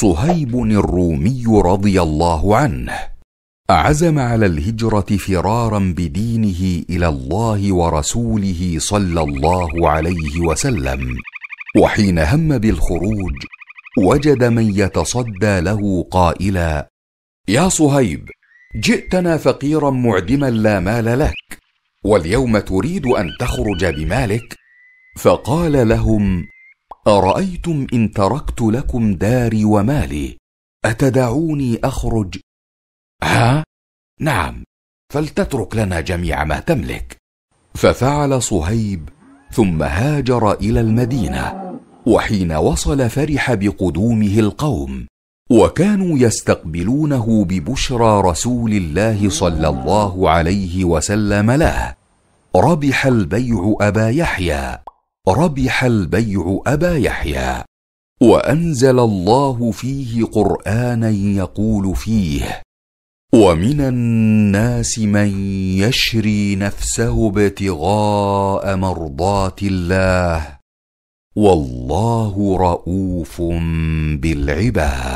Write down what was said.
صهيب الرومي رضي الله عنه عزم على الهجره فرارا بدينه الى الله ورسوله صلى الله عليه وسلم وحين هم بالخروج وجد من يتصدى له قائلا يا صهيب جئتنا فقيرا معدما لا مال لك واليوم تريد ان تخرج بمالك فقال لهم ارايتم ان تركت لكم داري ومالي اتدعوني اخرج ها نعم فلتترك لنا جميع ما تملك ففعل صهيب ثم هاجر الى المدينه وحين وصل فرح بقدومه القوم وكانوا يستقبلونه ببشرى رسول الله صلى الله عليه وسلم له ربح البيع ابا يحيى ربح البيع ابا يحيى وانزل الله فيه قرانا يقول فيه ومن الناس من يشري نفسه ابتغاء مرضات الله والله رؤوف بالعباد